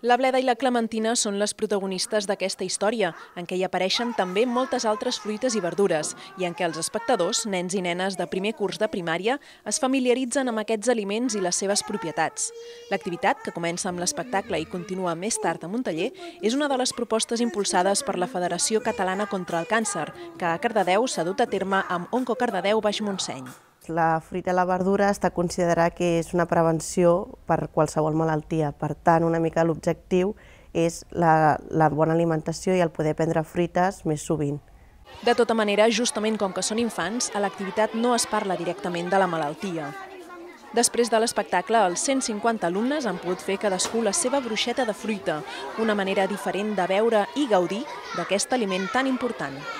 La bleda i la clementina són les protagonistes d'aquesta història, en què hi apareixen també moltes altres fruites i verdures, i en què els espectadors, nens i nenes de primer curs de primària, es familiaritzen amb aquests aliments i les seves propietats. L'activitat, que comença amb l'espectacle i continua més tard a Montller, és una de les propostes impulsades per la Federació Catalana contra el Càncer, que a Cardedeu s'ha dut a terme amb Onco Cardedeu Baix Montseny. La fruita i la verdura està considerada que és una prevenció per qualsevol malaltia. Per tant, una mica l'objectiu és la, la bona alimentació i el poder prendre fruites més sovint. De tota manera, justament com que són infants, a l'activitat no es parla directament de la malaltia. Després de l'espectacle, els 150 alumnes han pogut fer cadascú la seva bruixeta de fruita, una manera diferent de veure i gaudir d'aquest aliment tan important.